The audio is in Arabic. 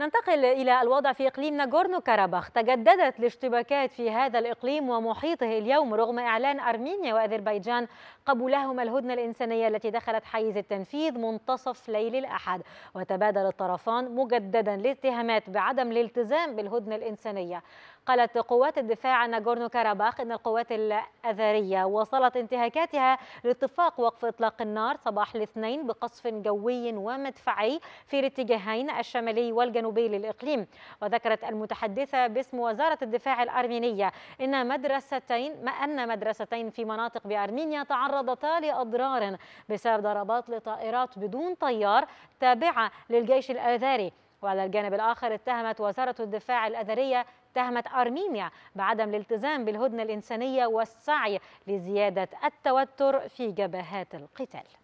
ننتقل إلى الوضع في إقليم ناغورنو كاراباخ تجددت الاشتباكات في هذا الإقليم ومحيطه اليوم رغم إعلان أرمينيا وأذربيجان قبولهما الهدنة الإنسانية التي دخلت حيز التنفيذ منتصف ليل الأحد وتبادل الطرفان مجددا الاتهامات بعدم الالتزام بالهدنة الإنسانية قالت قوات الدفاع عن ناغورنو كاراباخ أن القوات الأذرية وصلت انتهاكاتها لاتفاق وقف إطلاق النار صباح الاثنين بقصف جوي ومدفعي في الاتجاهين الشمالي والجنوبي الجنوبي للإقليم وذكرت المتحدثة باسم وزارة الدفاع الأرمينية إن مدرستين ما أن مدرستين في مناطق بأرمينيا تعرضتا لأضرار بسبب ضربات لطائرات بدون طيار تابعة للجيش الآذاري وعلى الجانب الآخر اتهمت وزارة الدفاع الأذرية اتهمت أرمينيا بعدم الالتزام بالهدنة الإنسانية والسعي لزيادة التوتر في جبهات القتال